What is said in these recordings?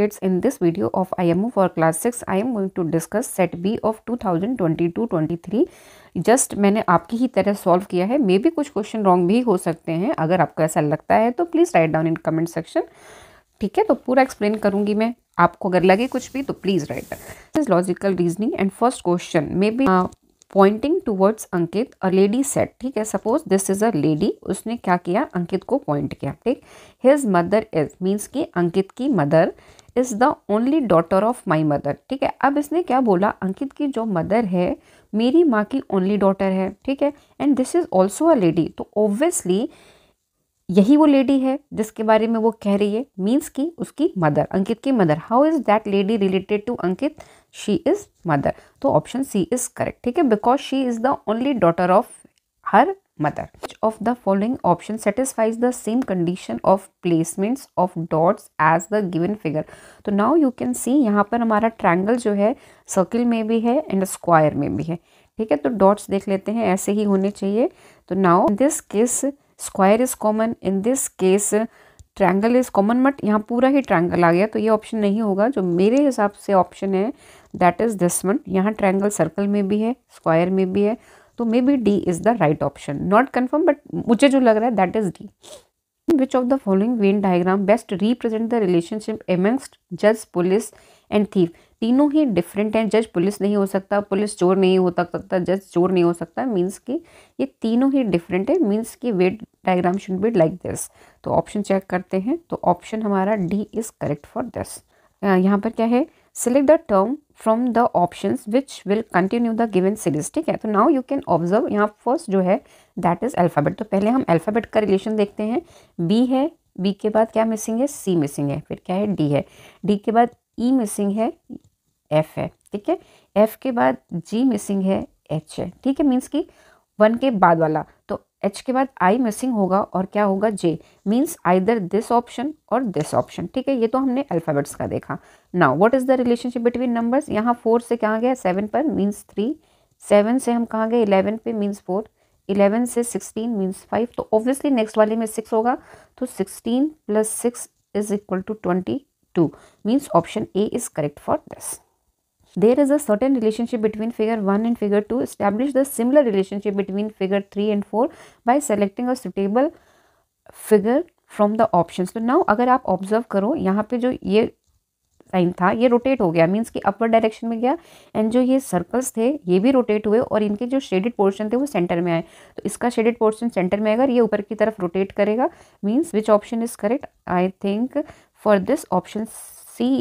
Kids, in this video of IMO for class 6, I am going to discuss set B of twenty three just मैंने आपकी ही तरह solve किया है मे भी कुछ क्वेश्चन रॉन्ग भी हो सकते हैं अगर आपको ऐसा लगता है तो please write down in comment section ठीक है तो पूरा एक्सप्लेन करूंगी मैं आपको अगर लगे कुछ भी तो please write down this logical reasoning and first question may be pointing towards Ankit a lady set ठीक है suppose this is a lady उसने क्या किया अंकित को पॉइंट किया ठीक हिज मदर इज मीन्स की अंकित की mother is the only daughter of my mother ठीक है अब इसने क्या बोला अंकित की जो मदर है मेरी माँ की ओनली डॉटर है ठीक है and this is also a lady तो ऑब्वियसली यही वो लेडी है जिसके बारे में वो कह रही है मीन्स की उसकी मदर अंकित की mother how is that lady related to Ankit she is mother तो ऑप्शन सी इज़ करेक्ट ठीक है because she is the only daughter of her mother. Which of the following option satisfies the same condition of placements of dots as the given figure? तो now you can see यहाँ पर हमारा triangle जो है circle में भी है and square में भी है ठीक है तो dots देख लेते हैं ऐसे ही होने चाहिए तो now in this case square is common in this case triangle is common but यहाँ पूरा ही ट्रायंगल आ गया तो ये ऑप्शन नहीं होगा जो मेरे हिसाब से ऑप्शन है दैट इज़ दिस वन यहाँ ट्रायंगल सर्कल में भी है स्क्वायर में भी है तो may be D is the right option not confirm but मुझे जो लग रहा है that is D which of the following Venn diagram best represent the relationship amongst जज पुलिस एंड थीव तीनों ही डिफरेंट हैं जज पुलिस नहीं हो सकता पुलिस चोर नहीं हो सकता जज चोर नहीं हो सकता मीन्स कि ये तीनों ही डिफरेंट है मीन्स कि Venn diagram should be like this तो ऑप्शन चेक करते हैं तो ऑप्शन हमारा D is correct for this यहाँ पर क्या है select the term from the option which will continue the given series ठीक है तो नाउ यू कैन ऑब्जर्व यहाँ फर्स्ट जो है दैट इज अल्फाबेट तो पहले हम अल्फाबेट का रिलेशन देखते हैं बी है बी के बाद क्या मिसिंग है सी मिसिंग है फिर क्या है डी है डी के बाद ई e मिसिंग है एफ है ठीक है एफ के बाद जी मिसिंग है एच है ठीक है मीन्स की वन के बाद वाला एच के बाद आई मिसिंग होगा और क्या होगा J means either this option और दिस ऑप्शन ठीक है ये तो हमने अल्फ़ाबेट्स का देखा now what is the relationship between numbers यहाँ फोर से कहाँ गया सेवन पर मीन्स थ्री सेवन से हम कहाँ गए इलेवन पे मीन्स फोर इलेवन से सिक्सटीन मीन्स फाइव तो ऑब्वियसली नेक्स्ट वाले में सिक्स होगा तो sixteen plus six is equal to twenty two means option A is correct for this there is a certain relationship between figure one and figure two Establish the similar relationship between figure three and four by selecting a suitable figure from the option तो now अगर आप observe करो यहाँ पे जो ये sign था ये रोटेट हो गया मीन्स कि अपर डायरेक्शन में गया एंड जो ये सर्कल्स थे ये भी रोटेट हुए और इनके जो शेडेड पोर्शन थे वो सेंटर में आए तो इसका शेडेड पोर्शन सेंटर में आएगा ये ऊपर की तरफ रोटेट करेगा means which option is correct I think for this option C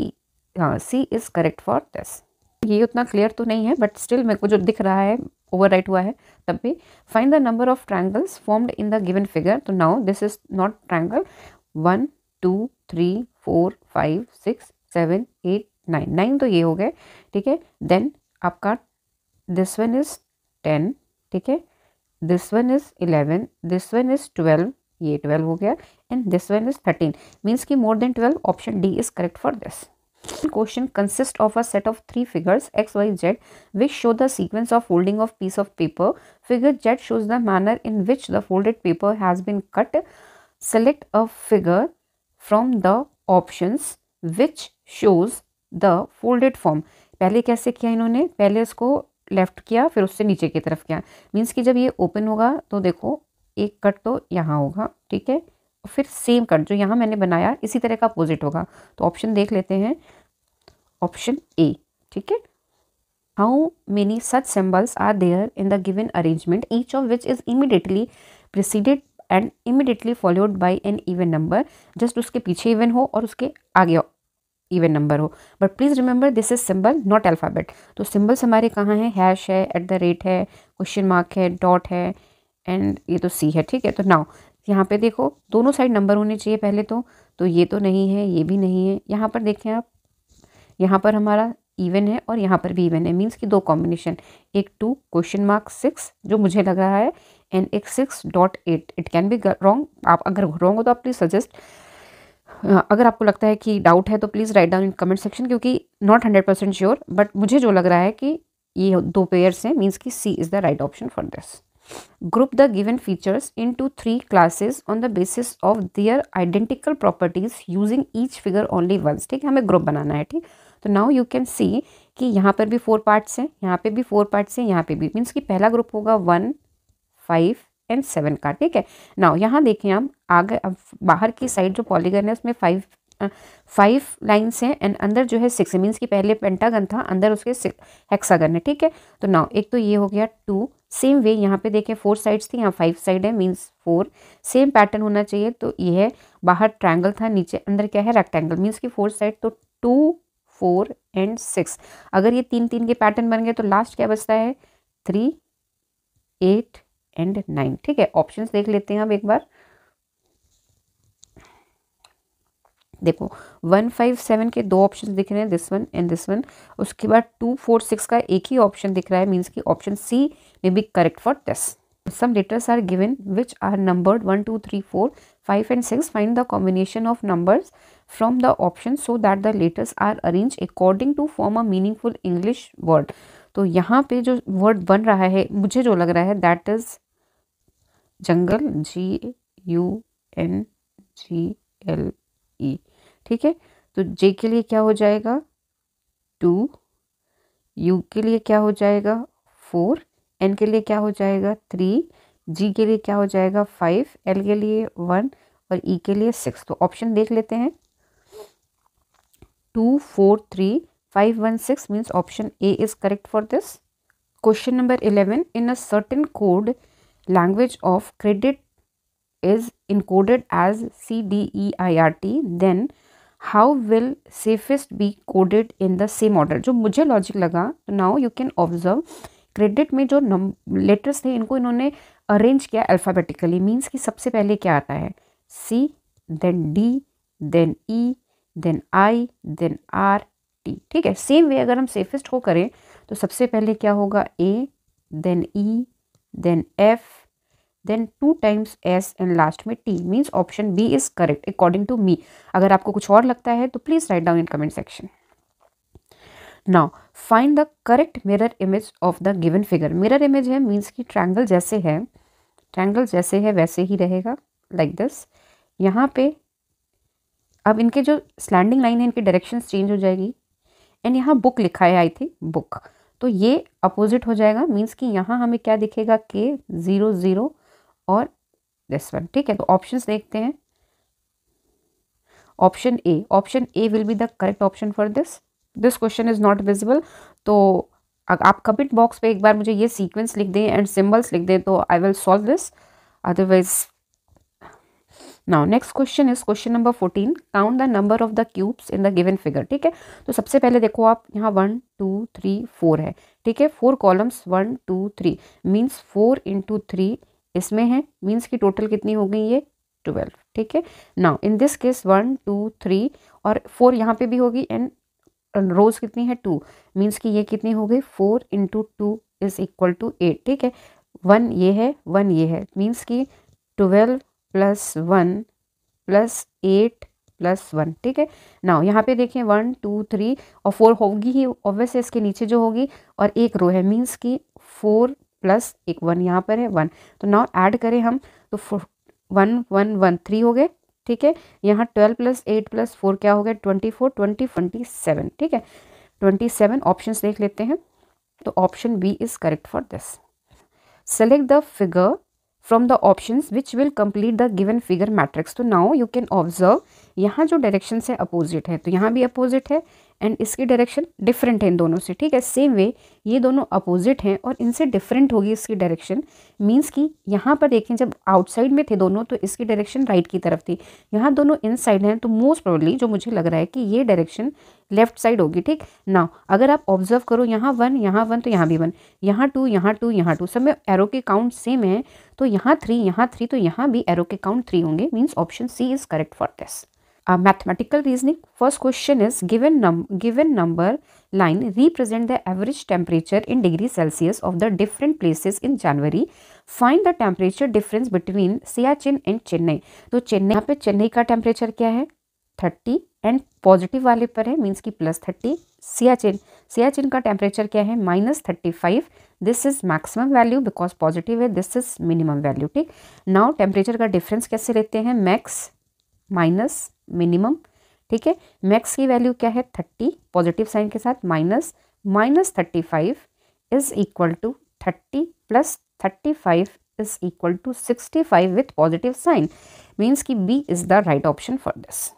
हाँ C is correct for this ये उतना क्लियर तो नहीं है बट स्टिल मेरे को जो दिख रहा है ओवर हुआ है तब भी find the number of triangles formed in the given figure तो now this is not triangle one two three four five six seven eight nine nine तो ये हो गए ठीक है देन आपका दिस वन इज टेन ठीक है this one is eleven this one is twelve ये ट्वेल्व हो गया and this one is thirteen means की more than twelve option D is correct for this question consist of a set of three figures X Y Z which show the sequence of folding of piece of paper figure Z shows the manner in which the folded paper has been cut select a figure from the option which shows the folded form पहले कैसे किया इन्होंने पहले इसको left किया फिर उससे नीचे की तरफ किया मीन्स कि जब ये ओपन होगा तो देखो एक कट तो यहाँ होगा ठीक है और फिर सेम कट जो यहाँ मैंने बनाया इसी तरह का अपोजिट होगा तो ऑप्शन देख लेते हैं ऑप्शन ए ठीक है how many such symbols are there in the given arrangement each of which is immediately preceded and immediately followed by an even number just उसके पीछे इवन हो और उसके आगे इवन नंबर हो but please remember this is symbol not alphabet तो symbols हमारे कहाँ हैं हैश है एट द रेट है क्वेश्चन मार्क है डॉट है एंड ये तो सी है ठीक है तो नाउ यहाँ पे देखो दोनों साइड नंबर होने चाहिए पहले तो तो ये तो नहीं है ये भी नहीं है यहाँ पर देखें आप यहाँ पर हमारा इवन है और यहाँ पर भी इवन है मीन्स कि दो कॉम्बिनेशन एक टू क्वेश्चन मार्क सिक्स जो मुझे लग रहा है एंड एक six dot at it can be wrong आप अगर रॉन्ग हो तो आप प्लीज़ सजेस्ट अगर आपको लगता है कि डाउट है तो please write down in comment section क्योंकि not hundred percent sure but मुझे जो लग रहा है कि ये दो पेयर्स हैं मीन्स कि C is the right option for this Group the given features into three classes on the basis of their identical properties using each figure only once ठीक है हमें ग्रुप बनाना है ठीक तो नाउ यू कैन सी कि यहाँ पर भी फोर पार्ट्स हैं यहाँ पे भी फोर पार्ट्स हैं यहाँ पे भी मीन्स कि पहला ग्रुप होगा वन फाइव एंड सेवन का ठीक है नाउ यहाँ देखें आप आगे अब बाहर की साइड जो पॉलीगन है उसमें फाइव फाइव लाइन्स हैं एंड अंदर जो है सिक्स मीन्स कि पहले पेंटागन था अंदर उसके हेक्सागन है ठीक है तो नाउ एक तो ये हो गया टू सेम वे यहाँ पे देखें फोर साइड्स थी यहाँ फाइव साइड है मींस फोर सेम पैटर्न होना चाहिए तो यह बाहर ट्रायंगल था नीचे अंदर क्या है रेक्टेंगल मींस की फोर साइड तो टू फोर एंड सिक्स अगर ये तीन तीन के पैटर्न बन गए तो लास्ट क्या बचता है थ्री एट एंड नाइन ठीक है ऑप्शंस देख लेते हैं अब एक बार देखो वन फाइव सेवन के दो ऑप्शन दिख रहे हैं this one and this one उसके बाद टू फोर सिक्स का एक ही ऑप्शन दिख रहा है मीन्स कि option C may be correct for this some letters are given which are numbered one two three four five and six find the combination of numbers from the option so that the letters are arrange according to form a meaningful English word तो यहाँ पे जो word बन रहा है मुझे जो लग रहा है that is jungle G U N G L E ठीक है तो जे के लिए क्या हो जाएगा टू यू के लिए क्या हो जाएगा फोर एन के लिए क्या हो जाएगा थ्री जी के लिए क्या हो जाएगा फाइव एल के लिए वन और ई e के लिए सिक्स तो ऑप्शन देख लेते हैं two four three five one six means option A is correct for this question number eleven in a certain code as C D E I R T then how will safest be coded in the same order जो मुझे logic लगा now you can observe credit में जो नम letters थे इनको इन्होंने arrange किया alphabetically means कि सबसे पहले क्या आता है C then D then E then I then R T ठीक है सेम वे अगर हम सेफेस्ट हो करें तो सबसे पहले क्या होगा A then E then F then two times S and last में T means option B is correct according to me अगर आपको कुछ और लगता है तो please write down in comment section now find the correct mirror image of the given figure mirror image है means कि ट्रैंगल जैसे है ट्रैंगल जैसे है वैसे ही रहेगा लाइक दिस यहाँ पे अब इनके जो स्लैंडिंग लाइन है इनकी डायरेक्शन चेंज हो जाएगी एंड यहाँ बुक लिखा है आई थिंक बुक तो ये अपोजिट हो जाएगा मीन्स कि यहाँ हमें क्या दिखेगा के ज़ीरो ज़ीरो और दिस वन ठीक है तो ऑप्शंस देखते हैं option A option A will be the correct option for this this question is not visible तो आप कमेंट बॉक्स पे एक बार मुझे ये सीक्वेंस लिख दें एंड सिंबल्स लिख दें तो I will solve this otherwise now next question is question number fourteen count the number of the cubes in the given figure ठीक है तो सबसे पहले देखो आप यहाँ वन टू थ्री फोर है ठीक है four columns one two three means four into three इसमें है मीन्स की टोटल कितनी हो गई ये ट्वेल्व ठीक है now in this case one two three और फोर यहाँ पे भी होगी एंड रोज कितनी है टू मीन्स कि ये कितनी हो गई four into two is equal to eight ठीक है वन ये है वन ये है मीन्स कि twelve plus one plus eight plus one ठीक है नाउ यहाँ पे देखें वन टू थ्री और फोर होगी ही ऑब्वियस इसके नीचे जो होगी और एक रो है मीन्स कि फोर प्लस एक वन यहाँ पर है वन तो नाउ ऐड करें हम तो वन वन वन थ्री हो गए ठीक है यहाँ twelve plus eight plus four क्या हो गया twenty four twenty twenty seven ठीक है ट्वेंटी सेवन ऑप्शन देख लेते हैं तो option B is correct for this select the figure from the option which will complete the given figure matrix तो नाउ यू कैन ऑब्जर्व यहाँ जो direction है अपोजिट है तो यहाँ भी अपोजिट है एंड इसकी डायरेक्शन डिफरेंट है इन दोनों से ठीक है सेम वे ये दोनों अपोजिट हैं और इनसे डिफरेंट होगी इसकी डायरेक्शन मीन्स कि यहाँ पर देखें जब आउटसाइड में थे दोनों तो इसकी डायरेक्शन राइट की तरफ थी यहाँ दोनों इन साइड हैं तो मोस्ट प्रोबली जो मुझे लग रहा है कि ये डायरेक्शन लेफ्ट साइड होगी ठीक ना अगर आप ऑब्जर्व करो यहाँ वन यहाँ वन तो यहाँ भी वन यहाँ टू यहाँ टू यहाँ टू सब में एरो के काउंट सेम है तो यहाँ थ्री यहाँ थ्री तो यहाँ भी एरो के काउंट थ्री होंगे means option C is correct for this uh, mathematical reasoning first question is given num given number line represent the average temperature in degree celsius of the different places in january find the temperature difference between Siachen and Chennai तो चेन्नई यहाँ पे चेन्नई का temperature क्या है thirty and positive वाले पर है means की प्लस थर्टी सियाचिन सियाचिन का टेम्परेचर क्या है minus thirty five this is maximum value because positive है दिस इज मिनिमम वैल्यू ठीक नाउ टेम्परेचर का डिफरेंस कैसे लेते हैं मैक्स माइनस मिनिमम ठीक है मैक्स की वैल्यू क्या है थर्टी पॉजिटिव साइन के साथ minus minus thirty five is equal to thirty plus thirty five is equal to sixty five with positive sign means की B is the right option for this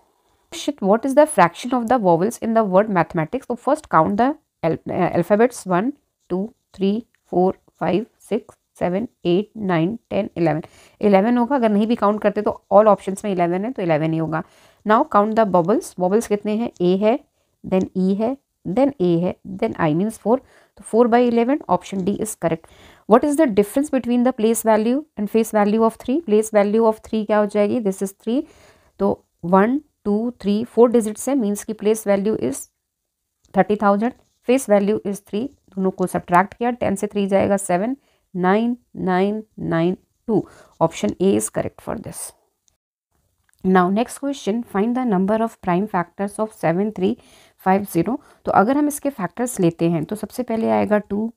shit what is the fraction of the vowels in the word mathematics so first count the uh, alphabets 1 2 3 4 5 6 seven eight nine ten eleven eleven होगा अगर नहीं भी count करते तो all options में eleven है तो eleven ही होगा now count the bubbles bubbles कितने हैं ए है देन ई e है देन ए है देन आई मीन्स फोर तो four by eleven option D is correct what is the difference between the place value and face value of three place value of three क्या हो जाएगी this is three तो one two three four digits है means की place value is thirty thousand face value is three दोनों को subtract किया ten से थ्री जाएगा seven nine nine nine two option A is correct for this now next question find the number of prime factors of seven three five zero तो अगर हम इसके factors लेते हैं तो सबसे पहले आएगा two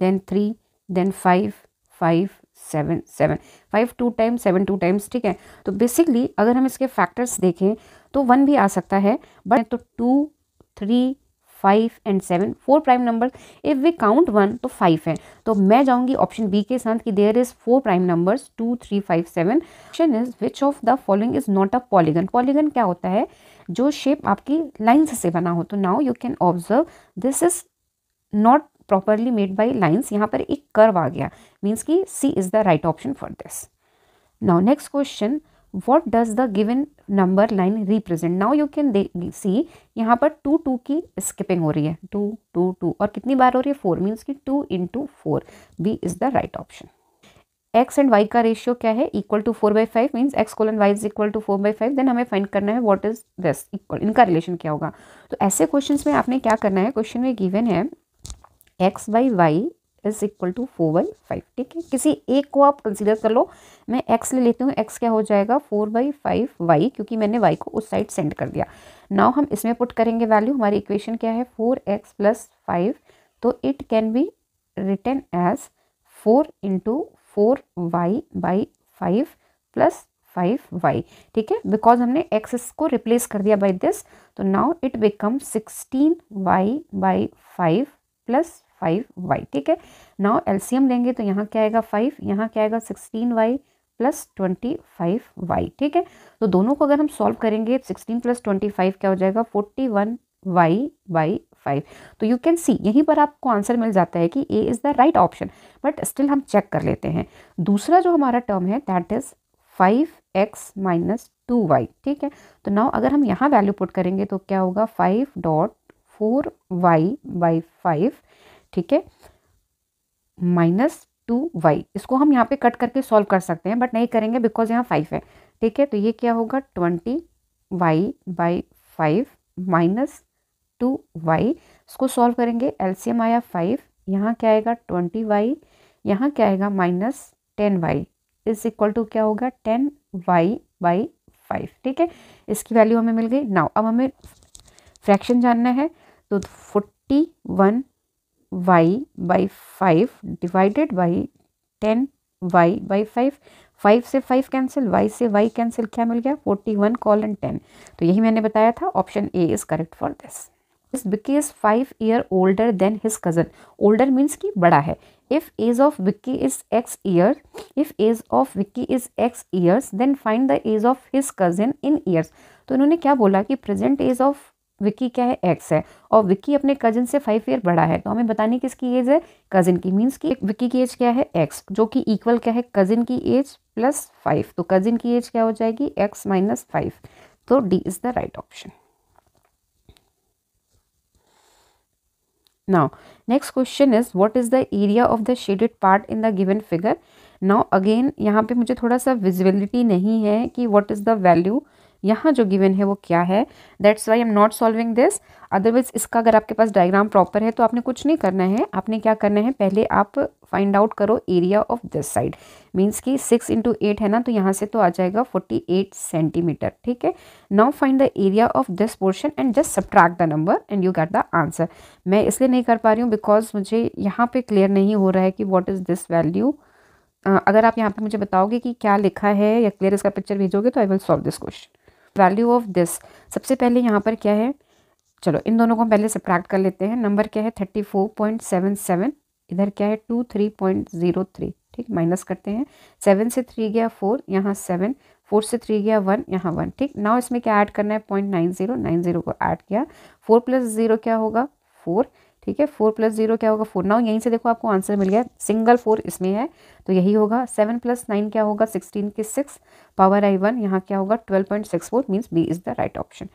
then three then five five seven seven five two times seven two times ठीक है तो बेसिकली अगर हम इसके फैक्टर्स देखें तो वन भी आ सकता है बट तो two three five and seven four prime number if we count one तो फाइव है तो मैं जाऊंगी ऑप्शन बी के साथ कि there is four prime numbers two three five seven question is which of the following is not a polygon polygon क्या होता है जो शेप आपकी लाइन्स से बना हो तो now you can observe this is not properly made by lines यहाँ पर एक कर्व आ गया मीन्स की C is the right option for this now next question what does the given number line represent now you can see यहाँ पर to to की skipping हो रही है टू टू टू और कितनी बार हो रही है फोर मीन्स की two into four B is the right option X and Y का रेशियो क्या है equal to four by five means X colon Y is equal to four by five then हमें फाइंड करना है what is this equal इनका relation क्या होगा तो ऐसे क्वेश्चन में आपने क्या करना है क्वेश्चन में गिवन है X by Y is equal to four by five ठीक है किसी एक को आप कंसिडर कर लो मैं एक्स ले लेती हूँ एक्स क्या हो जाएगा फोर बाई फाइव वाई क्योंकि मैंने वाई को उस साइड सेंड कर दिया नाउ हम इसमें पुट करेंगे वैल्यू हमारी इक्वेशन क्या है फोर एक्स प्लस फाइव तो it can be written as four into four Y by five plus five Y ठीक है बिकॉज हमने एक्स को रिप्लेस कर दिया बाई दिस तो now it become sixteen Y by five plus five Y ठीक है नाउ एलसीएम लेंगे तो यहाँ क्या आएगा फाइव यहाँ क्या आएगा sixteen Y plus twenty five Y ठीक है तो दोनों को अगर हम सॉल्व करेंगे सिक्सटीन प्लस ट्वेंटी फाइव क्या हो जाएगा forty one Y by five तो यू कैन सी यहीं पर आपको आंसर मिल जाता है कि A is the right option but still हम चेक कर लेते हैं दूसरा जो हमारा टर्म है that is five X minus two Y ठीक है तो नाउ अगर हम यहाँ वैल्यू पुट करेंगे तो क्या होगा five dot four Y by five ठीक है माइनस टू वाई इसको हम यहाँ पे कट करके सॉल्व कर सकते हैं बट नहीं करेंगे बिकॉज यहाँ फाइव है ठीक है तो ये क्या होगा twenty Y by five minus two Y इसको सॉल्व करेंगे एलसीएम आया फाइव यहाँ क्या आएगा ट्वेंटी वाई यहाँ क्या आएगा minus ten Y is equal to क्या होगा टेन वाई बाई फाइव ठीक है इसकी वैल्यू हमें मिल गई नाउ अब हमें फ्रैक्शन जानना है तो forty one y by 5 divided by 10 y by 5 5 से 5 कैंसिल y से y कैंसिल क्या मिल गया 41 कॉलन 10 तो यही मैंने बताया था option A is correct for this is Vicky is five year older than his cousin older means कि बड़ा है if age of Vicky is X year if age of Vicky is X years then find the age of his cousin in years तो इन्होंने क्या बोला कि present as of Vicky क्या है एक्स है और विक्की अपने कजिन से फाइव ईयर बड़ा है तो हमें बताने की इसकी एज है कजिन की मीन्स की विक्की की एज क्या है एक्स जो कि इक्वल क्या है कजिन की एज प्लस फाइव तो कजिन की एज क्या हो जाएगी एक्स माइनस फाइव तो D is the right option now next question is what is the area of the shaded part in the given figure now again यहाँ पे मुझे थोड़ा सा विजिबिलिटी नहीं है कि what इज द वैल्यू यहाँ जो गिवन है वो क्या है that's why I'm not solving this otherwise इसका अगर आपके पास डायग्राम प्रॉपर है तो आपने कुछ नहीं करना है आपने क्या करना है पहले आप फाइंड आउट करो area of this side means कि सिक्स इंटू एट है ना तो यहाँ से तो आ जाएगा फोर्टी एट सेंटीमीटर ठीक है now find the area of this portion and just subtract the number and you get the answer मैं इसलिए नहीं कर पा रही हूँ बिकॉज मुझे यहाँ पे क्लियर नहीं हो रहा है कि वॉट इज़ दिस वैल्यू अगर आप यहाँ पे मुझे बताओगे कि क्या लिखा है या क्लियर इसका पिक्चर भेजोगे तो I will solve this question value of this सबसे पहले यहाँ पर क्या है चलो इन दोनों को पहले सब्ट्रैक्ट कर लेते हैं नंबर क्या है thirty four point seven seven इधर क्या है two three point zero three ठीक माइनस करते हैं सेवन से थ्री गया फोर यहाँ सेवन फोर से थ्री गया वन यहाँ वन ठीक नाउ इसमें क्या ऐड करना है point nine zero nine zero को ऐड किया फोर प्लस ज़ीरो क्या होगा फोर ठीक है फोर प्लस जीरो क्या होगा फोर नाउ यहीं से देखो आपको आंसर मिल गया सिंगल फोर इसमें है तो यही होगा सेवन प्लस नाइन क्या होगा सिक्सटीन के सिक्स पावर आई वन यहाँ क्या होगा twelve point six four means B is the right option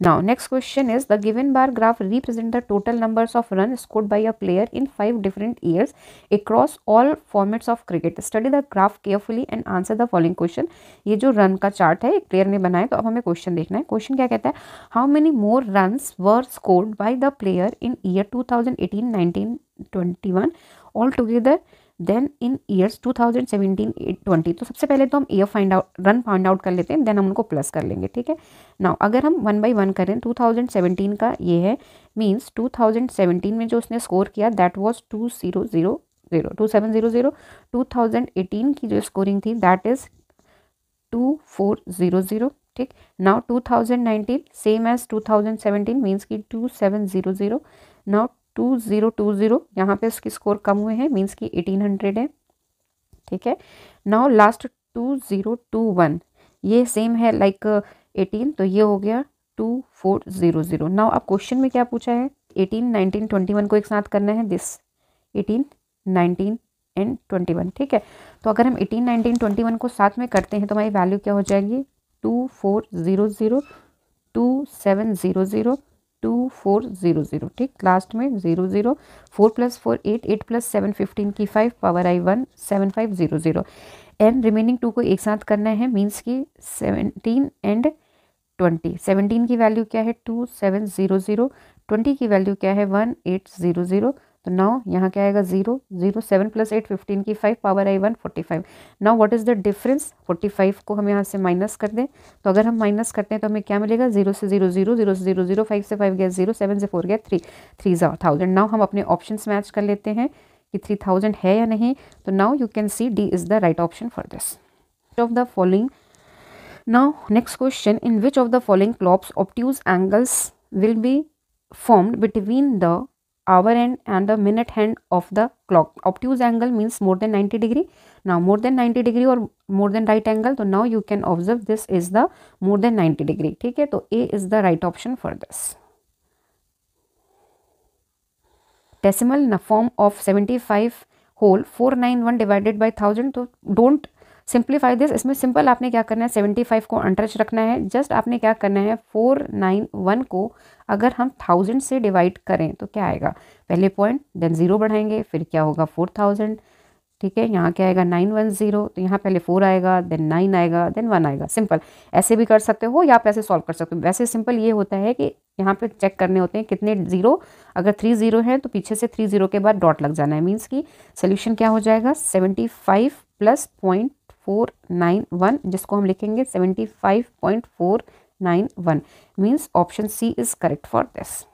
Now, next question is the given bar graph represent the total numbers of run scored by a player in five different years across all formats of cricket. Study the graph carefully and answer the following question. ये जो run का chart है एक player ने बनाया तो अब हमें question देखना है question क्या कहता है how many more runs were scored by the player in year 2018, 19, 21 all together then in years 2017 20 तो सबसे पहले तो हम year find out run find out कर लेते हैं देन हम उनको प्लस कर लेंगे ठीक है नाउ अगर हम वन बाई वन करें 2017 का ये है मीन्स 2017 में जो उसने स्कोर किया दैट वाज 2000 2700 एटीन की जो स्कोरिंग थी दैट इज़ 2400 ठीक now 2019 same as 2017 means zero 2700 now two zero two zero यहाँ पर उसके स्कोर कम हुए हैं मीन्स कि एटीन हंड्रेड है ठीक है now last two zero two one ये सेम है लाइक एटीन uh, तो ये हो गया two four zero zero now अब क्वेश्चन में क्या पूछा है एटीन नाइनटीन ट्वेंटी वन को एक साथ करना है this eighteen nineteen and twenty one ठीक है तो अगर हम एटीन नाइनटीन ट्वेंटी वन को साथ में करते हैं तो हमारी वैल्यू क्या हो जाएगी two four zero zero two seven zero zero two four zero zero ठीक लास्ट में zero zero four plus four eight eight plus seven fifteen की five power I one seven five zero zero and remaining two को एक साथ करना है means कि seventeen and twenty seventeen की वैल्यू क्या है two seven zero zero twenty की वैल्यू क्या है वन एट ज़ीरो ज़ीरो तो नाउ यहाँ क्या आएगा zero zero seven plus eight fifteen की five power I one forty five now what is the difference forty five को हम यहाँ से माइनस कर दें तो अगर हम माइनस करते हैं तो हमें क्या मिलेगा जीरो से जीरो जीरो जीरो से जीरो जीरो फाइव से फाइव गया जीरो सेवन से फोर गया थ्री थ्री थाउजेंड नाउ हम अपने ऑप्शन मैच कर लेते हैं कि थ्री थाउजेंड है या नहीं तो now you can see D is the right option for this of the following now next question in which of the following clocks obtuse angles will be formed between the hour end and the minute hand of the clock obtuse angle means more than 90 degree now more than 90 degree or more than right angle so now you can observe this is the more than 90 degree Okay, so A is the right option for this decimal in form of 75 whole 491 divided by 1000 so don't simplify this इसमें simple आपने क्या करना है seventy five को untouched रखना है just आपने क्या करना है फोर नाइन वन को अगर हम थाउजेंड से डिवाइड करें तो क्या आएगा पहले पॉइंट देन ज़ीरो बढ़ाएंगे फिर क्या होगा फोर थाउजेंड ठीक है यहाँ क्या आएगा नाइन वन ज़ीरो तो यहाँ पहले फोर आएगा देन नाइन आएगा देन वन आएगा सिंपल ऐसे भी कर सकते हो या आप ऐसे सॉल्व कर सकते हो वैसे सिंपल ये होता है कि यहाँ पे चेक करने होते हैं कितने ज़ीरो अगर थ्री ज़ीरो हैं तो पीछे से थ्री ज़ीरो के बाद डॉट लग जाना है मीन्स कि सोल्यूशन क्या हो जाएगा seventy five plus point four nine one जिसको हम लिखेंगे seventy five point four nine one means option C is correct for this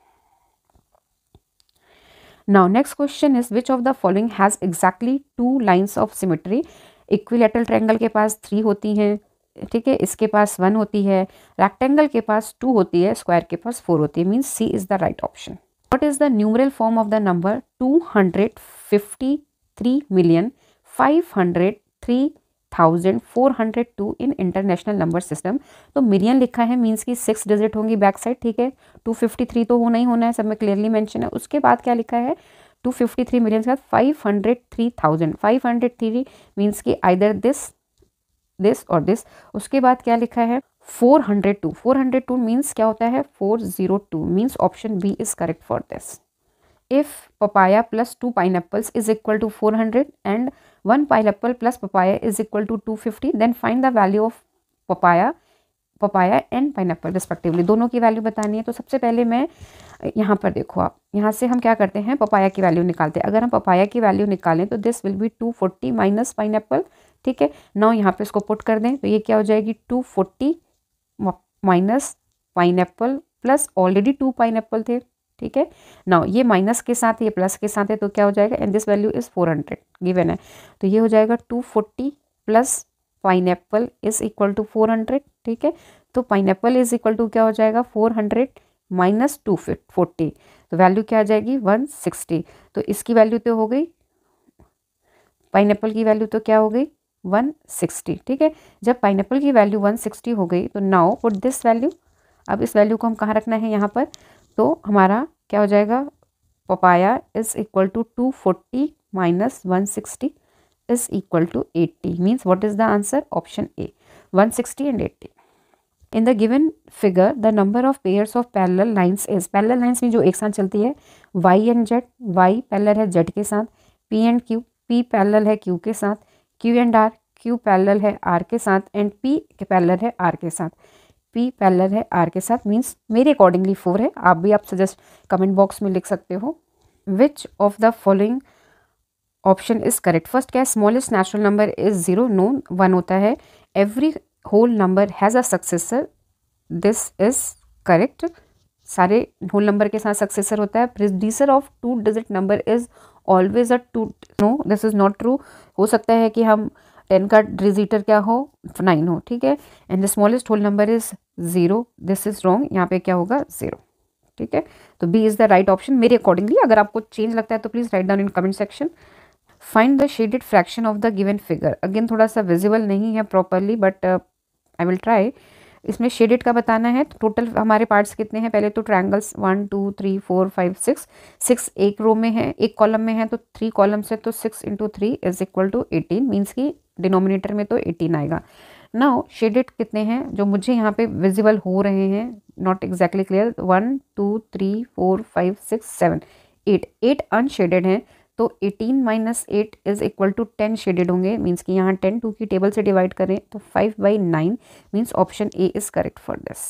now next question is which of the following has exactly two lines of symmetry equilateral triangle के पास three होती हैं ठीक है इसके पास वन होती है rectangle के पास टू होती है स्क्वायर के पास फोर होती है means C is the right option what is the numeral form of the number two hundred fifty three million five hundred three thousand four hundred two in international number system तो million लिखा है means की six digit होंगी back side ठीक है to fifty three तो होना ही होना है सब में क्लियरली मैंशन है उसके बाद क्या लिखा है टू फिफ्टी थ्री मिलियन के साथ five hundred three thousand five hundred three means की आइदर दिस दिस और दिस उसके बाद क्या लिखा है four hundred two four hundred two means क्या होता है four zero two means option B is correct for this if papaya plus 2 pineapples is equal to 400 and one pineapple plus papaya is equal to two fifty then find the value of papaya and pineapple respectively दोनों की value बतानी है तो सबसे पहले मैं यहाँ पर देखो आप यहाँ से हम क्या करते हैं पपाया की वैल्यू निकालते हैं अगर हम पपाया की वैल्यू निकालें तो this will be two forty minus pineapple ठीक है नौ यहाँ पे इसको पुट कर दें तो ये क्या हो जाएगी two forty minus pineapple plus already two pineapple थे ठीक है नाउ ये माइनस के साथ ये प्लस के साथ है तो क्या हो जाएगा and this value is four hundred given है तो ये हो जाएगा two forty plus pineapple is equal to four hundred ठीक है तो pineapple is equal to क्या हो जाएगा four hundred minus two forty तो वैल्यू क्या आ जाएगी वन सिक्सटी तो इसकी वैल्यू तो हो गई पाइन की वैल्यू तो क्या हो गई वन सिक्सटी ठीक है जब पाइन की वैल्यू वन सिक्सटी हो गई तो नाउ पुट दिस वैल्यू अब इस वैल्यू को हम कहाँ रखना है यहाँ पर तो हमारा क्या हो जाएगा papaya is equal to two forty minus one sixty is equal to eighty means what is the answer option A one sixty and eighty in the given figure the number of pairs of parallel lines is parallel lines में जो एक साथ चलती है Y and Z Y parallel है Z के साथ P and Q P parallel है क्यू के साथ Q and R Q parallel है आर के साथ एंड पी के है आर के साथ पी पैलर है आर के साथ मीन्स मेरे अकॉर्डिंगली फोर है आप भी आप सजेस्ट कमेंट बॉक्स में लिख सकते हो which of the following option is correct first क्या है smallest natural number is zero no one होता है every whole number has a successor this is correct सारे होल नंबर के साथ सक्सेसर होता है producer of two digit number is always a two no this is not true हो सकता है कि हम टेन का डिजिटर क्या हो नाइन हो ठीक है and the smallest whole number is zero this is wrong यहाँ पे क्या होगा ज़ीरो ठीक है तो B is the right option मेरे अकॉर्डिंगली अगर आपको चेंज लगता है तो please write down in comment section find the shaded fraction of the given figure again थोड़ा सा विजिबल नहीं है properly but I will try इसमें शेडेड का बताना है तो टोटल हमारे पार्ट्स कितने हैं पहले तो triangles one two three four five six six एक रो में है एक कॉलम में है तो थ्री कॉलम्स है तो six into three is equal to eighteen means की डिनोमिनेटर में तो एटीन आएगा नाउ शेडेड कितने हैं जो मुझे यहाँ पे विजिबल हो रहे हैं not exactly clear one two three four five six seven eight eight unshaded हैं तो eighteen minus eight is equal to ten shaded होंगे मीन्स कि यहाँ टेन टू की टेबल से डिवाइड करें तो five by nine means option A is correct for this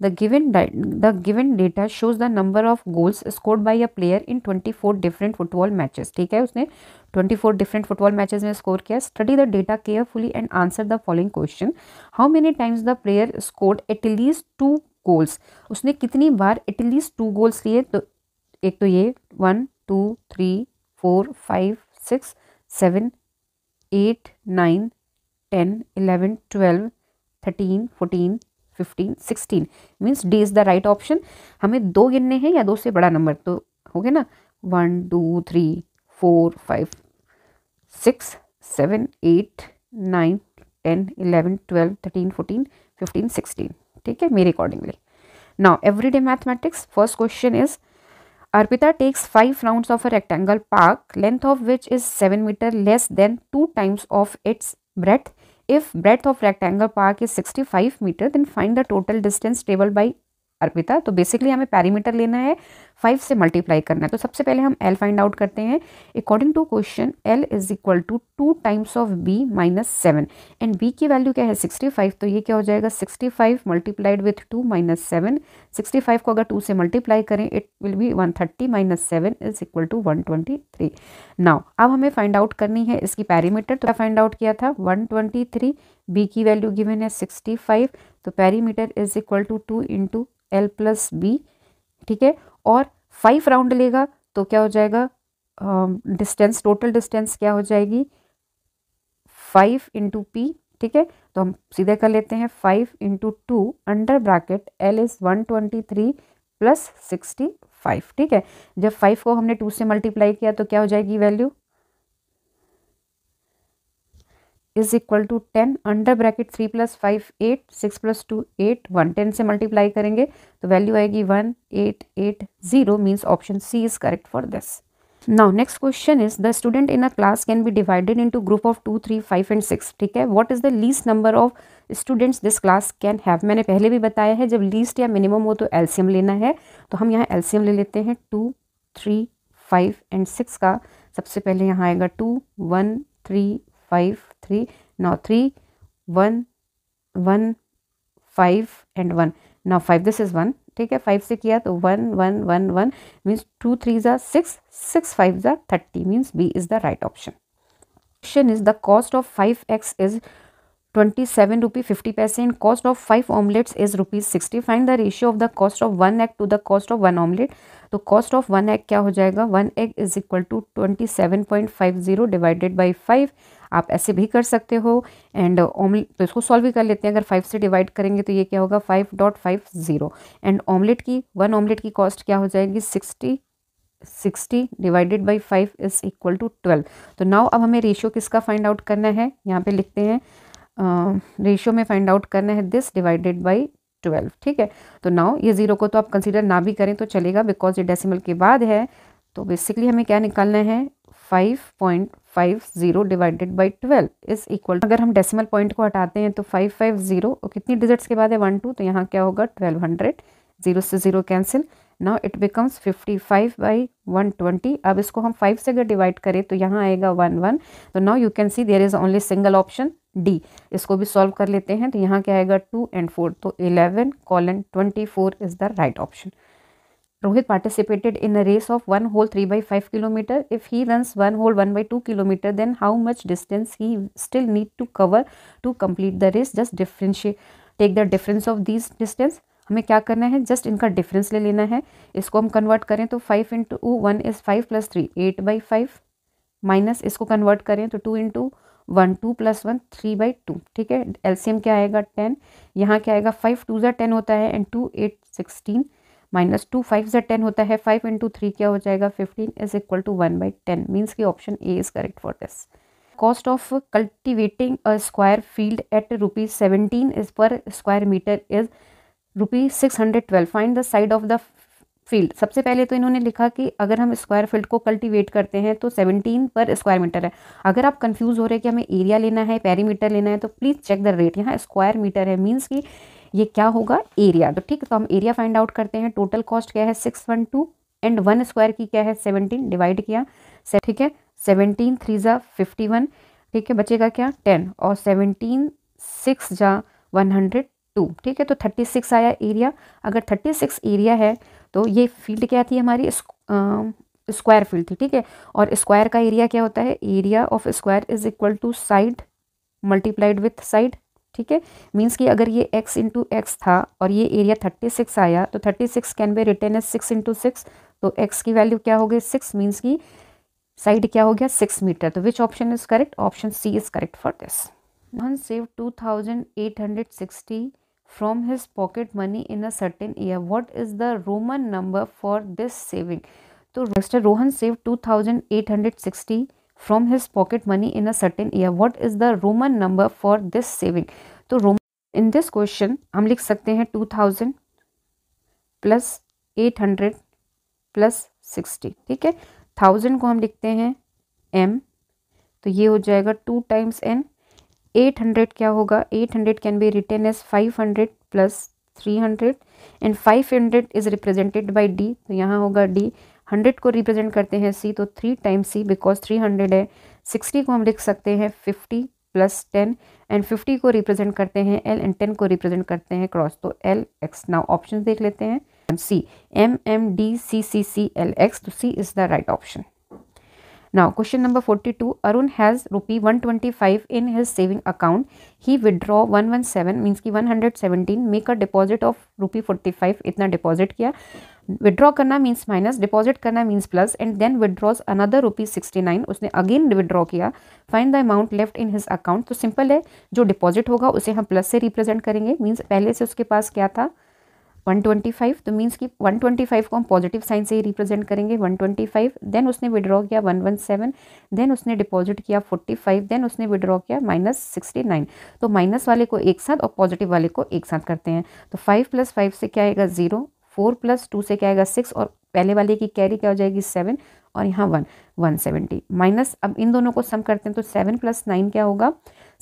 The given, the given data shows the number of goals scored by a player in 24 different football matches. ठीक है उसने 24 different football matches में score किया Study the data carefully and answer the following question. How many times the player scored at least two goals? उसने कितनी बार at least two goals लिए तो एक तो ये one two three four five six seven eight nine ten eleven twelve thirteen fourteen fifteen sixteen means D is the right option हमें दो गिनने हैं या दो से बड़ा नंबर तो हो गया ना one two three four five six seven eight nine ten eleven twelve thirteen fourteen fifteen sixteen ठीक है मेरे accordingly now everyday mathematics first question is Arpita takes five rounds of a rectangle park length of which is seven metre less than two times of its breadth If breadth of rectangle park is 65 meter, then find the total distance traveled by Arpita तो basically हमें perimeter लेना है five से multiply करना है तो सबसे पहले हम एल फाइंड आउट करते हैं according to question L is equal to two times of B minus seven and B की वैल्यू क्या है सिक्सटी फाइव तो ये क्या हो जाएगा sixty five multiplied with two minus seven sixty five को अगर टू से मल्टीप्लाई करें it will be one thirty minus seven is equal to one twenty three now अब हमें फाइंड आउट करनी है इसकी पैरीमीटर तो फाइंड आउट किया था वन ट्वेंटी थ्री बी की वैल्यू गिवन है सिक्सटी फाइव तो perimeter is equal to two into L plus B ठीक है और फाइव राउंड लेगा तो क्या हो जाएगा डिस्टेंस टोटल डिस्टेंस क्या हो जाएगी फाइव इंटू पी ठीक है तो हम सीधे कर लेते हैं five into two under bracket L is one twenty three plus sixty five ठीक है जब फाइव को हमने टू से मल्टीप्लाई किया तो क्या हो जाएगी value is equal to ten under bracket three plus five eight six plus two eight one ten से मल्टीप्लाई करेंगे तो वैल्यू आएगी one eight eight zero means option C is correct for this now next question is the student in a class can be divided into group of two three five and six ठीक है what is the least number of students this class can have मैंने पहले भी बताया है जब least या minimum हो तो एल्सियम लेना है तो हम यहाँ एल्सियम ले लेते हैं two three five and six का सबसे पहले यहाँ आएगा two one three five three नौ three one one five and one नौ फाइव दिस इज़ वन ठीक है फाइव से किया तो one one one one means two three ज़ा सिक्स सिक्स फाइव ज़ा thirty means B is the right option question is the cost of five eggs is twenty seven rupee fifty paise and cost of five omelettes is rupees sixty find the ratio of the cost of one egg to the cost of one omelette तो cost of one egg क्या हो जाएगा one egg is equal to twenty seven point five zero divided by five आप ऐसे भी कर सकते हो एंड ऑमलेट तो इसको सॉल्व भी कर लेते हैं अगर फाइव से डिवाइड करेंगे तो ये क्या होगा five dot five zero and omelette की वन ऑमलेट की कॉस्ट क्या हो जाएगी sixty sixty divided by five is equal to twelve तो नाउ अब हमें रेशियो किसका फाइंड आउट करना है यहाँ पे लिखते हैं रेशियो uh, में फाइंड आउट करना है दिस डिवाइडेड बाई ट्वेल्व ठीक है तो नाउ ये ज़ीरो को तो आप कंसीडर ना भी करें तो चलेगा बिकॉज ये डेसिमल के बाद है तो बेसिकली हमें क्या निकालना है five point five zero divided by twelve is equal अगर हम डेसिमल पॉइंट को हटाते हैं तो फाइव फाइव ज़ीरो कितनी डिजिट्स के बाद है वन टू तो यहाँ क्या होगा ट्वेल्व हंड्रेड ज़ीरो से zero cancel now it becomes fifty five by one twenty अब इसको हम फाइव से अगर डिवाइड करें तो यहाँ आएगा वन वन तो now you can see there is only single option D इसको भी सॉल्व कर लेते हैं तो यहाँ क्या आएगा टू एंड फोर तो eleven colon twenty four is the right option Rohit participated in a race of 1 hole 3 by 5 km. If he runs 1 hole 1 by 2 km, then how much distance he still need to cover to complete the race? Just differentiate, take the difference of these distance. हमें क्या करना है just इनका difference ले लेना है इसको हम कन्वर्ट करें तो five into one is five plus three eight by five minus इसको कन्वर्ट करें तो two into one two plus one three by two ठीक है एलसीएम क्या आएगा टेन यहाँ क्या आएगा फाइव टू ज़ा टेन होता है and two eight sixteen minus two five Z ten होता है फाइव इंटू थ्री क्या हो जाएगा fifteen is equal to one by ten means की option A is correct for this cost cultivating a square field at rupees seventeen is per square metre is rupees six hundred twelve find the side of the field सबसे पहले तो इन्होंने लिखा कि अगर हम square field को cultivate करते हैं तो सेवनटीन पर स्क्वायर मीटर है अगर आप कंफ्यूज हो रहे हैं कि हमें एरिया लेना है पेरीमीटर लेना है तो प्लीज़ चेक द रेट यहाँ स्क्वायर मीटर है मीन्स की ये क्या होगा एरिया तो ठीक है तो हम एरिया फाइंड आउट करते हैं टोटल कॉस्ट क्या है six one two and one square की क्या है सेवनटीन डिवाइड किया ठीक है सेवनटीन थ्री ज़ा फिफ्टी वन ठीक है बचेगा क्या टेन और सेवनटीन सिक्स जा वन हंड्रेड टू ठीक है तो थर्टी सिक्स आया एरिया अगर थर्टी सिक्स एरिया है तो ये फील्ड क्या थी हमारी स्क्वायर फील्ड थी ठीक है और स्क्वायर का एरिया क्या होता है area of square is equal to side multiplied with side ठीक है मीन्स कि अगर ये x इंटू एक्स था और ये एरिया थर्टी सिक्स आया तो thirty six can be written as six into six तो x की वैल्यू क्या हो गई सिक्स मीन्स की साइड क्या हो गया सिक्स मीटर तो which option is correct option C is correct for this Mohan save two thousand eight hundred sixty from his pocket money in a certain year what is the Roman number for this saving तो mister Rohan save sixty from his pocket money in a certain year what is the Roman number for this saving तो Roman in this question हम लिख सकते हैं two thousand plus eight hundred plus sixty ठीक है thousand को हम लिखते हैं एम तो ये हो जाएगा two times N eight hundred क्या होगा eight hundred can be written as five hundred plus three hundred and five hundred is represented by D तो यहाँ होगा डी हंड्रेड को रिप्रेजेंट करते हैं सी तो three times C because three hundred है सिक्सटी को हम लिख सकते हैं fifty plus ten and fifty को रिप्रेजेंट करते हैं एल एंड टेन को रिप्रेजेंट करते हैं क्रॉस तो एल एक्स नाउ ऑप्शन देख लेते हैं C M M D C C C L X तो C is the right option now question number forty two Arun has rupee one twenty five in his saving account he withdraw one one seven means की one hundred seventeen make a deposit of rupee forty five इतना deposit किया withdraw करना means minus deposit करना means plus and then withdraws another rupees sixty nine उसने again withdraw किया find the amount left in his account तो simple है जो deposit होगा उसे हम प्लस से रिप्रेजेंट करेंगे मीन्स पहले से उसके पास क्या था 125 तो मीन्स कि 125 को हम पॉजिटिव साइन से ही रिप्रेजेंट करेंगे 125 देन उसने विड्रॉ किया 117 देन उसने डिपॉजिट किया 45 देन उसने विड्रॉ किया माइनस सिक्सटी तो माइनस वाले को एक साथ और पॉजिटिव वाले को एक साथ करते हैं तो फाइव प्लस फाइव से क्या आएगा ज़ीरो फोर प्लस टू से क्या आएगा सिक्स और पहले वाले की कैरी क्या हो जाएगी सेवन और यहाँ वन वन सेवेंटी माइनस अब इन दोनों को सम करते हैं तो सेवन प्लस नाइन क्या होगा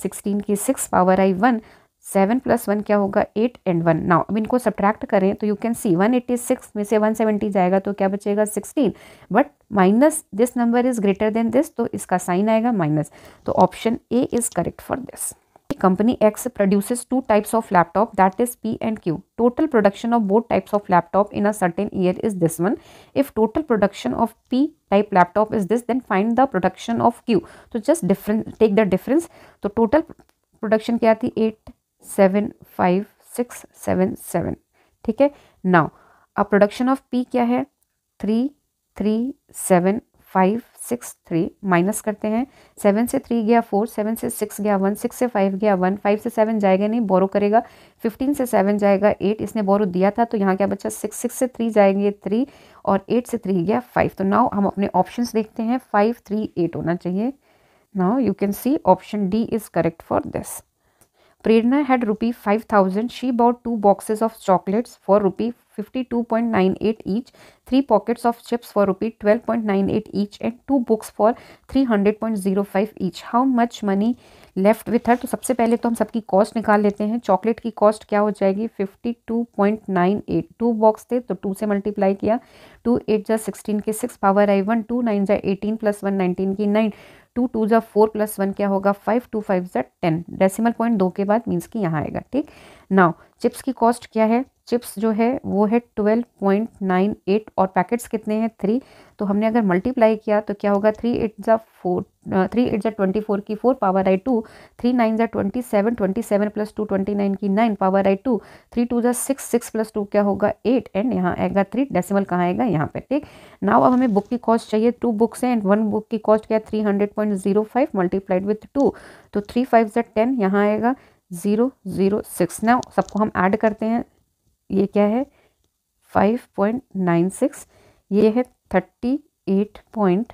सिक्सटीन की सिक्स पावर आई वन सेवन प्लस वन क्या होगा एट एंड वन नाउ अब इनको सब्ट्रैक्ट करें तो you can see one eighty six में से वन सेवेंटी जाएगा तो क्या बचेगा sixteen but minus this number is greater than this तो इसका साइन आएगा माइनस तो option A is correct for this company X produces two types of laptop that is P and Q. Total production of both types of laptop in a certain year is this one. If total production of P type laptop is this then find the production of Q. So just difference take the difference. तो total production क्या थी eight seven five six seven seven ठीक है now अब production of P क्या है three three seven five six three minus करते हैं सेवन से थ्री गया फोर सेवन से सिक्स गया वन सिक्स से फाइव गया वन फाइव से सेवन जाएगा नहीं बोरो करेगा फिफ्टीन से सेवन जाएगा एट इसने बोरो दिया था तो यहाँ क्या बच्चा सिक्स सिक्स से थ्री जाएंगे थ्री और एट से थ्री गया फाइव तो नाउ हम अपने ऑप्शन देखते हैं फाइव थ्री एट होना चाहिए now you can see option D is correct for this Prerna had rupee five thousand she bought two boxes of chocolates for rupee fifty two point nine eight each three pockets of chips for 52.98 twelve point nine eight chips and two books for three hundred point zero five each how much money left with her तो सबसे पहले तो हम सबकी cost निकाल लेते हैं chocolate की कॉस्ट क्या हो जाएगी fifty two point nine eight two box थे तो टू से मल्टीप्लाई किया टू एट जा सिक्सटीन के सिक्स पावर आई वन टू नाइन जै एटीन प्लस वन नाइनटीन की नाइन टू टू जै फोर प्लस वन क्या होगा फाइव टू फाइव जै टेन डेसिमल पॉइंट दो के बाद मीन्स की यहाँ आएगा ठीक नाउ चिप्स की कॉस्ट क्या है चिप्स जो है वो है ट्वेल्व पॉइंट नाइन एट और पैकेट्स कितने हैं थ्री तो हमने अगर मल्टीप्लाई किया तो क्या होगा थ्री एट ज़ा फोर थ्री एट ज़ा ट्वेंटी फोर की फोर पावर आई टू थ्री नाइन ज़ा twenty seven twenty seven plus two twenty nine की नाइन पावर आई टू थ्री टू ज़ा सिक्स सिक्स प्लस टू क्या होगा एट एंड यहाँ आएगा थ्री डेसिमल कहाँ आएगा यहाँ पर ठीक नाव अब हमें बुक की कॉस्ट चाहिए टू बुक्स हैं एंड वन बुक की कॉस्ट क्या है three hundred point zero five multiplied with two तो थ्री फाइव ज़ा टेन यहाँ आएगा ज़ीरो ज़ीरो सिक्स ना सबको हम ऐड करते हैं ये क्या है फाइव पॉइंट नाइन सिक्स ये है thirty eight point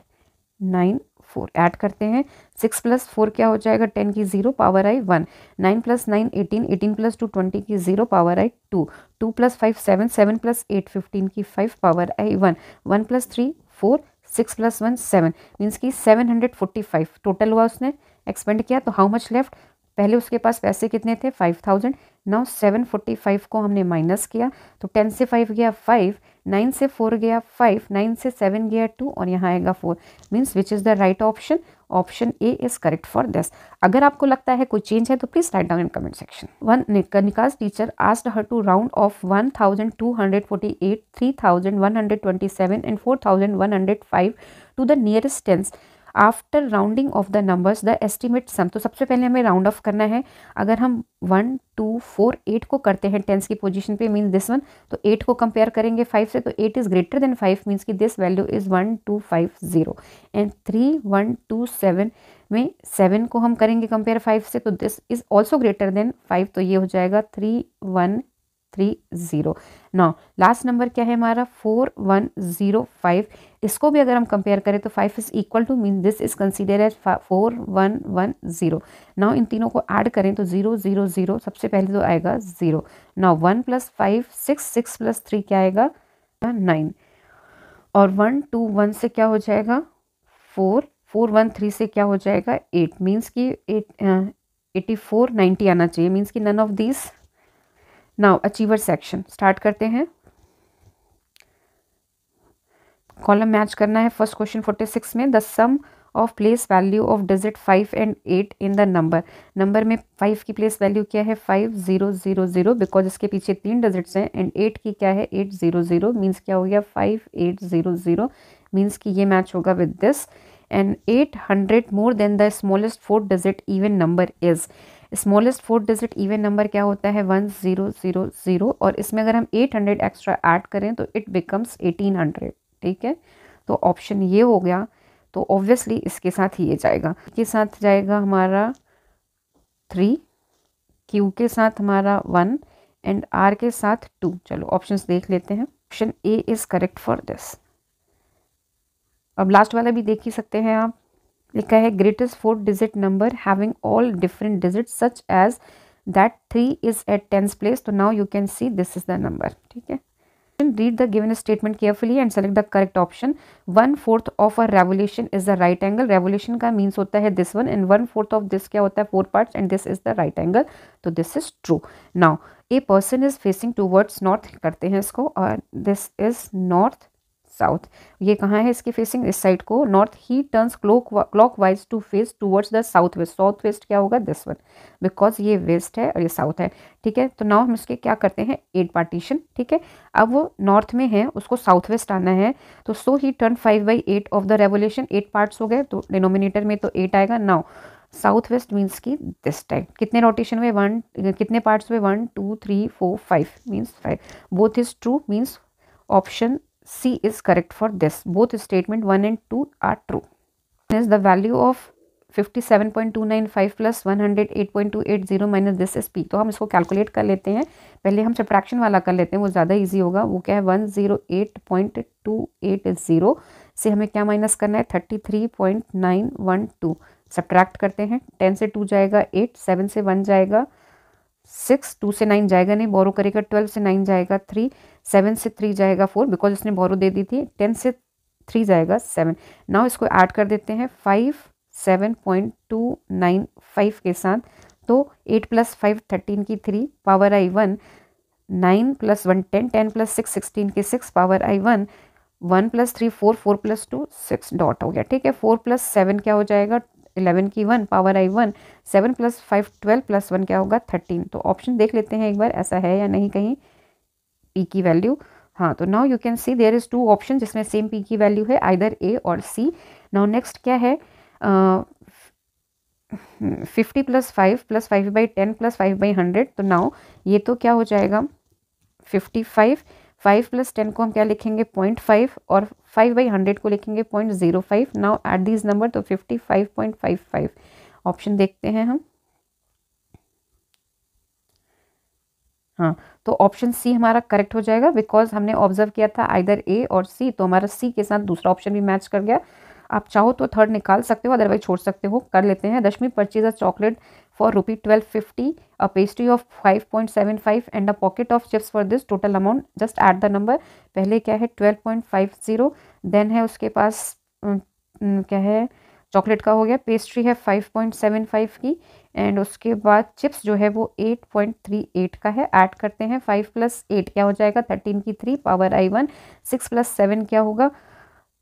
nine four add करते हैं सिक्स प्लस फोर क्या हो जाएगा टेन की ज़ीरो पावर आई one nine plus nine eighteen eighteen plus two twenty की ज़ीरो पावर आई two two plus five seven seven plus eight fifteen की five power आई one one plus three four six plus one seven means की seven hundred forty five total हुआ उसने expand किया तो how much left पहले उसके पास पैसे कितने थे five thousand now seven forty five को हमने माइनस किया तो टेन से फाइव गया फाइव नाइन से फोर गया फाइव नाइन से सेवन गया टू और यहाँ आएगा four means which is the right option option A is correct for this अगर आपको लगता है कोई चेंज है तो please write down in comment section one निकास teacher asked her to round off one thousand to hundred forty eight three thousand one hundred twenty seven and four thousand one hundred five to the nearest tens after rounding off the numbers the estimate sum तो सबसे पहले हमें round of करना है अगर हम one two four eight को करते हैं टेंस की पोजीशन पे मीन्स दिस वन तो एट को कंपेयर करेंगे फाइव से तो eight is greater than five means की this value is one two five zero and three one two seven में सेवन को हम करेंगे कंपेयर फाइव से तो this is also greater than five तो ये हो जाएगा थ्री वन थ्री ज़ीरो नौ लास्ट नंबर क्या है हमारा फोर वन ज़ीरो फाइव इसको भी अगर हम कंपेयर करें तो five is equal to mean this is consider as four one one zero नौ इन तीनों को ऐड करें तो ज़ीरो ज़ीरो ज़ीरो सबसे पहले तो आएगा ज़ीरो नौ one plus five six six plus three क्या आएगा नाइन और वन टू वन से क्या हो जाएगा फोर फोर वन थ्री से क्या हो जाएगा एट मीन्स की एट एटी फोर नाइन्टी आना चाहिए मीन्स की none of this now achiever section start करते हैं कॉलम मैच करना है फर्स्ट क्वेश्चन फोर्टी सिक्स में the sum of place value of digit five and eight in the number number में five की प्लेस वैल्यू क्या है five zero zero zero because इसके पीछे तीन डिजिट्स हैं एंड एट की क्या है एट ज़ीरो ज़ीरो मीन्स क्या हो गया five eight zero zero means कि ये मैच होगा with this and eight hundred more than the smallest four digit even number is smallest four digit even number क्या होता है वन ज़ीरो ज़ीरो ज़ीरो और इसमें अगर हम एट हंड्रेड एक्स्ट्रा ऐड करें तो इट बिकम्स एटीन हंड्रेड ठीक है तो ऑप्शन ये हो गया तो ऑब्वियसली इसके साथ ये जाएगा के साथ जाएगा हमारा थ्री क्यू के साथ हमारा वन एंड आर के साथ टू चलो ऑप्शन देख लेते हैं option A is correct for this अब लास्ट वाला भी देख ही सकते हैं आप लिखा है greatest four digit number having all different digit such as that three is at tens place तो now you can see this is the number ठीक है read the given statement carefully and select the correct option one fourth of a revolution is the right angle revolution का means होता है this one and one fourth of this क्या होता है four part and this is the right angle तो this is true now a person is facing towards north करते हैं इसको और दिस इज नॉर्थ साउथ ये कहाँ है इसकी फेसिंग इस साइड को नॉर्थ ही clock clockwise to face towards the south west south west क्या होगा दिस वन बिकॉज ये वेस्ट है और ये साउथ है ठीक है तो नाउ हम इसके क्या करते हैं एट पार्टीशन ठीक है अब वो नॉर्थ में है उसको साउथ वेस्ट आना है तो सो ही turn five by eight of the revolution eight parts हो गए तो डिनोमिनेटर में तो एट आएगा नाउ साउथ वेस्ट मीन्स की दिस टाइप कितने रोटेशन हुए वन कितने पार्ट्स हुए one two three four five means five both is true means option C is correct for this. Both statement 1 and 2 are true. Is the value of 57.295 plus 108.280 minus this is P तो हम इसको calculate कर लेते हैं पहले हम subtraction वाला कर लेते हैं वो ज़्यादा इजी होगा वो क्या है 108.280 से हमें क्या माइनस करना है 33.912 सब्ट्रैक्ट करते हैं 10 से 2 जाएगा 8 7 से 1 जाएगा सिक्स टू से नाइन जाएगा नहीं बोरो करेगा ट्वेल्व से नाइन जाएगा थ्री सेवन से थ्री जाएगा फोर बिकॉज उसने बोरो दे दी थी टेन से थ्री जाएगा सेवन नाउ इसको ऐड कर देते हैं five seven point two nine five के साथ तो एट प्लस फाइव थर्टीन की थ्री पावर आई one nine plus one ten ten plus six sixteen की सिक्स पावर आई one one plus three four four plus two six dot हो गया ठीक है four plus seven क्या हो जाएगा इलेवन की वन पावर आई one seven plus five twelve plus one क्या होगा थर्टीन तो ऑप्शन देख लेते हैं एक बार ऐसा है या नहीं कहीं पी की वैल्यू हाँ तो now you can see there is two option जिसमें सेम पी की वैल्यू है आइदर ए और सी नाउ नेक्स्ट क्या है fifty plus five plus five by ten plus five by hundred तो नाउ ये तो क्या हो जाएगा fifty five five plus ten को हम क्या लिखेंगे पॉइंट फाइव और फाइव बाई हंड्रेड को लिखेंगे point zero five now at this number तो fifty five point five five option देखते हैं हम हाँ तो ऑप्शन सी हमारा करेक्ट हो जाएगा बिकॉज हमने ऑब्जर्व किया था आइदर ए और सी तो हमारा सी के साथ दूसरा ऑप्शन भी मैच कर गया आप चाहो तो थर्ड निकाल सकते हो अदरवाइज छोड़ सकते हो कर लेते हैं दशमी purchase a chocolate for rupee 1250 a pastry of 5.75 and a pocket of chips for this total amount just add the number पहले क्या है 12.50 then है उसके पास क्या है चॉकलेट का हो गया पेस्ट्री है 5.75 की एंड उसके बाद चिप्स जो है वो 8.38 का है ऐड करते हैं 5 प्लस एट क्या हो जाएगा 13 की 3 पावर आई वन सिक्स प्लस सेवन क्या होगा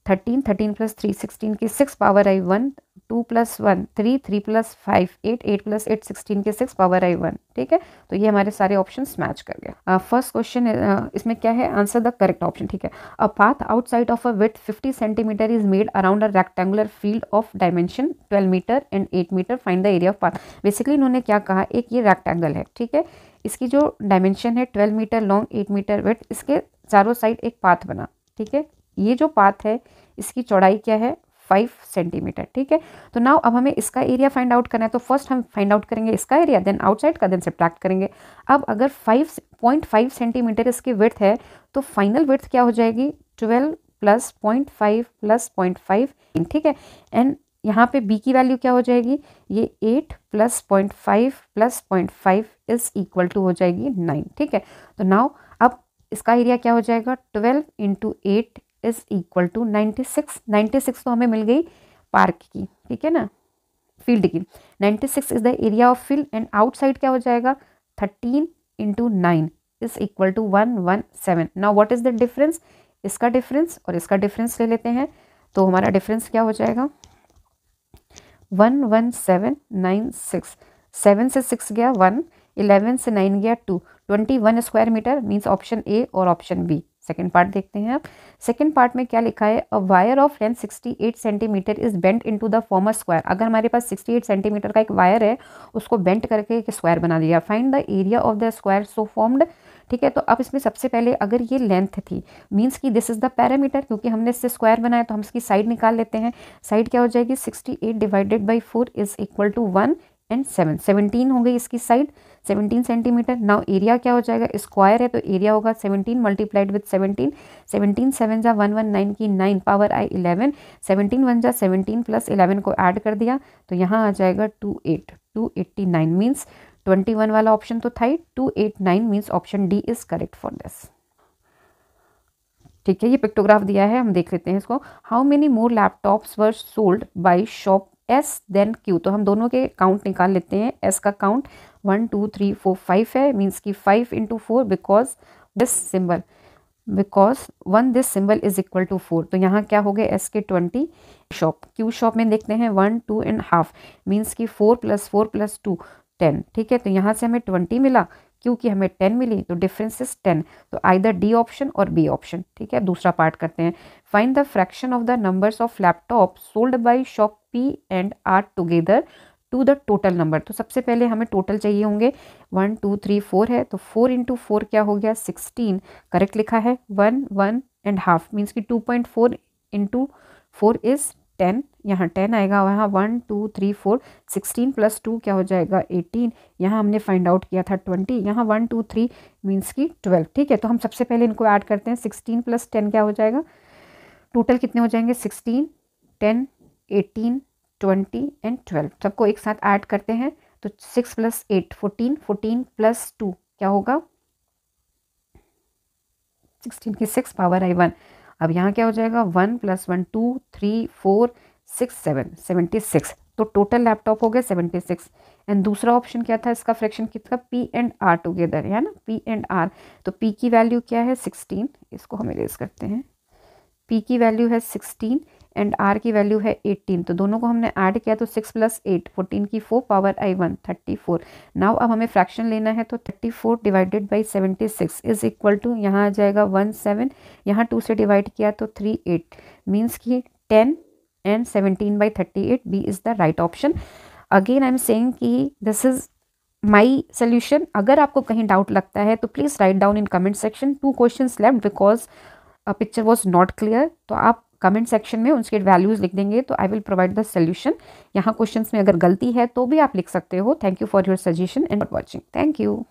13 13 प्लस थ्री सिक्सटीन की 6 पावर आई one two plus one three three plus five eight eight plus eight sixteen के सिक्स पावर आई वन ठीक है तो ये हमारे सारे ऑप्शन मैच कर गए फर्स्ट uh, क्वेश्चन uh, इसमें क्या है आंसर द करेक्ट ऑप्शन ठीक है a path outside of a width fifty centimeter is made around a rectangular field of dimension twelve meter and eight meter find the area of path basically इन्होंने क्या कहा एक ये rectangle है ठीक है इसकी जो डायमेंशन है twelve meter long eight meter width इसके चारों साइड एक पाथ बना ठीक है ये जो पाथ है इसकी चौड़ाई क्या है फाइव सेंटीमीटर ठीक है तो नाउ अब हमें इसका एरिया फाइंड आउट करना है तो फर्स्ट हम फाइंड आउट करेंगे इसका एरिया देन आउटसाइड का देन सब्ट्रैक्ट करेंगे अब अगर फाइव पॉइंट फाइव सेंटीमीटर इसकी विर्थ है तो फाइनल विर्थ क्या हो जाएगी twelve plus point five plus point five ठीक है एंड यहाँ पे बी की वैल्यू क्या हो जाएगी ये eight plus point five plus point five is equal to हो जाएगी नाइन ठीक है तो नाउ अब इसका एरिया क्या हो जाएगा twelve into eight is equal to ninety six ninety six तो हमें मिल गई पार्क की ठीक है ना फील्ड की ninety six is the area of field and outside क्या हो जाएगा thirteen into nine is equal to one one seven now what is the difference इसका डिफरेंस और इसका डिफरेंस ले लेते हैं तो हमारा डिफरेंस क्या हो जाएगा one one seven nine six seven से सिक्स गया वन इलेवन से नाइन गया two twenty one square meter means option A और ऑप्शन बी सेकेंड पार्ट देखते हैं आप सेकेंड पार्ट में क्या लिखा है a wire of length 68 centimeter is bent into the form of square अगर हमारे पास 68 सेंटीमीटर का एक वायर है उसको बेंट करके एक स्क्वायर बना दिया find the area of the square so formed ठीक है तो अब इसमें सबसे पहले अगर ये लेंथ थी मीन्स कि दिस इज़ द पैरामीटर क्योंकि हमने इससे स्क्वायर बनाया तो हम इसकी साइड निकाल लेते हैं साइड क्या हो जाएगी sixty eight divided by four is equal to one and seven seventeen हो गई इसकी side seventeen centimeter now area क्या हो जाएगा स्क्वायर है तो एरिया होगा seventeen multiplied with seventeen seventeen seven जा वन वन नाइन की नाइन पावर आई इलेवन सेवनटीन वन जा सेवनटीन प्लस इलेवन को ऐड कर दिया तो यहाँ आ जाएगा two eight two eighty nine means twenty one वाला ऑप्शन तो था ही two eight nine means option D is correct for this ठीक है ये पिक्टोग्राफ दिया है हम देख लेते हैं इसको how many more laptops were sold by shop S than Q तो हम दोनों के काउंट निकाल लेते हैं एस का count one two three four five है मीन्स की five into four because this symbol because one this symbol is equal to four तो यहाँ क्या हो गए एस के ट्वेंटी शॉप क्यू शॉप में देखते हैं one two and half means की four plus four plus two ten ठीक है तो यहाँ से हमें ट्वेंटी मिला क्योंकि हमें टेन मिली तो इज टेन तो आइदर डी ऑप्शन और बी ऑप्शन ठीक है दूसरा पार्ट करते हैं find the fraction of the numbers of laptop sold by shop P and R together to the total number तो सबसे पहले हमें टोटल चाहिए होंगे वन टू थ्री फोर है तो फोर इंटू फोर क्या हो गया सिक्सटीन करेक्ट लिखा है one one and half means की two point four into four is ten यहाँ टेन आएगा और यहाँ one two three four sixteen plus two क्या हो जाएगा एटीन यहाँ हमने फाइंड आउट किया था ट्वेंटी यहाँ वन टू थ्री मीन्स की ट्वेल्व ठीक है तो हम सबसे पहले इनको ऐड करते हैं सिक्सटीन प्लस टेन क्या हो जाएगा टोटल कितने हो जाएंगे sixteen ten eighteen twenty and twelve सबको एक साथ ऐड करते हैं तो six plus eight fourteen fourteen plus two क्या होगा सिक्सटीन की सिक्स पावर आई वन अब यहाँ क्या हो जाएगा one plus one two three four six seven seventy six तो टोटल लैपटॉप हो गया सेवेंटी सिक्स एंड दूसरा ऑप्शन क्या था इसका फ्रैक्शन कितना पी एंड आर टुगेदर है ना पी एंड आर तो पी की वैल्यू क्या है सिक्सटीन इसको हम इरेज करते हैं पी की वैल्यू है सिक्सटीन एंड आर की वैल्यू है एट्टीन तो दोनों को हमने ऐड किया तो सिक्स प्लस एट फोर्टीन की फोर पावर आई वन थर्टी फोर नाव अब हमें फ्रैक्शन लेना है तो thirty four divided by seventy six is equal to यहाँ आ जाएगा वन सेवन यहाँ टू से डिवाइड किया तो थ्री एट मीन्स की ten and seventeen by thirty eight B is the right option again I am saying कि this is my solution अगर आपको कहीं डाउट लगता है तो please write down in comment section two question left because picture was not clear तो आप comment section में उसके वैल्यूज़ लिख देंगे तो I will provide the solution यहाँ क्वेश्चन में अगर गलती है तो भी आप लिख सकते हो thank you for your suggestion and watching thank you